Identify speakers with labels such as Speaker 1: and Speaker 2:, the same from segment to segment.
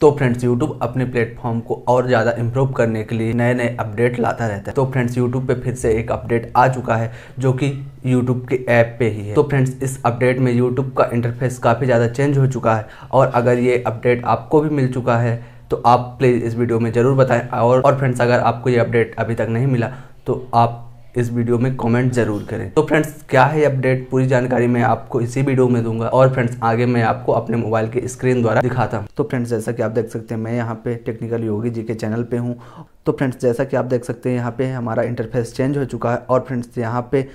Speaker 1: तो friends YouTube अपने platform को और ज़्यादा इम्प्रूव करने के लिए नए नए अपडेट लाता रहता है तो फ्रेंड्स यूट्यूब पे फिर से एक अपडेट आ चुका है जो कि यूट्यूब के ऐप पे ही है तो फ्रेंड्स इस अपडेट में यूट्यूब का इंटरफेस काफ़ी ज़्यादा चेंज हो चुका है और अगर ये अपडेट आपको भी मिल चुका है तो आप प्लीज़ इस वीडियो में ज़रूर बताएं और और फ्रेंड्स अगर आपको ये अपडेट अभी तक नहीं मिला तो आप इस वीडियो में कमेंट जरूर करें तो फ्रेंड्स क्या है अपडेट पूरी जानकारी मैं आपको इसी वीडियो में दूंगा और फ्रेंड्स आगे मैं आपको अपने मोबाइल के स्क्रीन द्वारा दिखाता हूँ तो फ्रेंड्स जैसा कि आप देख सकते हैं मैं यहाँ पे टेक्निकल योगी जी के चैनल पे हूँ तो फ्रेंड्स जैसा कि आप देख सकते हैं यहाँ पे हमारा इंटरफेस चेंज हो चुका है और फ्रेंड्स यहाँ पे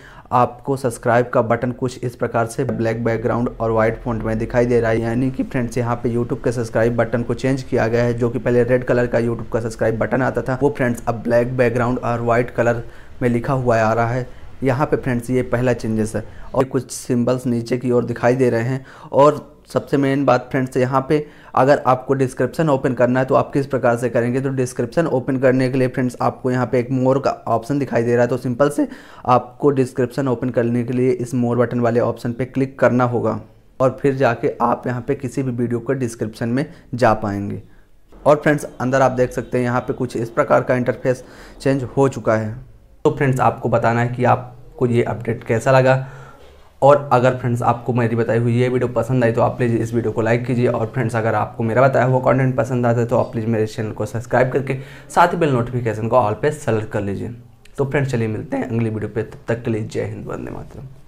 Speaker 1: आपको सब्सक्राइब का बटन कुछ इस प्रकार से ब्लैक बैकग्राउंड और व्हाइट फॉन्ट में दिखाई दे रहा है यानी कि फ्रेंड्स यहाँ पे यूट्यूब के सब्सक्राइब बटन को चेंज किया गया है जो कि पहले रेड कलर का यूट्यूब का सब्सक्राइब बटन आता था वो फ्रेंड्स अब ब्लैक बैकग्राउंड और वाइट कलर में लिखा हुआ आ रहा है यहाँ पे फ्रेंड्स ये पहला चेंजेस है और कुछ सिंबल्स नीचे की ओर दिखाई दे रहे हैं और सबसे मेन बात फ्रेंड्स यहाँ पे अगर आपको डिस्क्रिप्शन ओपन करना है तो आप किस प्रकार से करेंगे तो डिस्क्रिप्शन ओपन करने के लिए फ्रेंड्स आपको यहाँ पे एक मोर का ऑप्शन दिखाई दे रहा है तो सिंपल से आपको डिस्क्रिप्शन ओपन करने के लिए इस मोर बटन वाले ऑप्शन पर क्लिक करना होगा और फिर जाके आप यहाँ पर किसी भी वीडियो को डिस्क्रिप्शन में जा पाएंगे और फ्रेंड्स अंदर आप देख सकते हैं यहाँ पर कुछ इस प्रकार का इंटरफेस चेंज हो चुका है तो फ्रेंड्स आपको बताना है कि आपको ये अपडेट कैसा लगा और अगर फ्रेंड्स आपको मेरी बताई हुई ये वीडियो पसंद आई तो आप प्लीज़ इस वीडियो को लाइक कीजिए और फ्रेंड्स अगर आपको मेरा बताया हुआ कंटेंट पसंद आता है तो आप प्लीज़ मेरे चैनल को सब्सक्राइब करके साथ ही बेल नोटिफिकेशन को ऑल पे सेलेक्ट कर लीजिए तो फ्रेंड्स चलिए मिलते हैं अगली वीडियो पे तब तक के लिए जय हिंद वंदे मातरम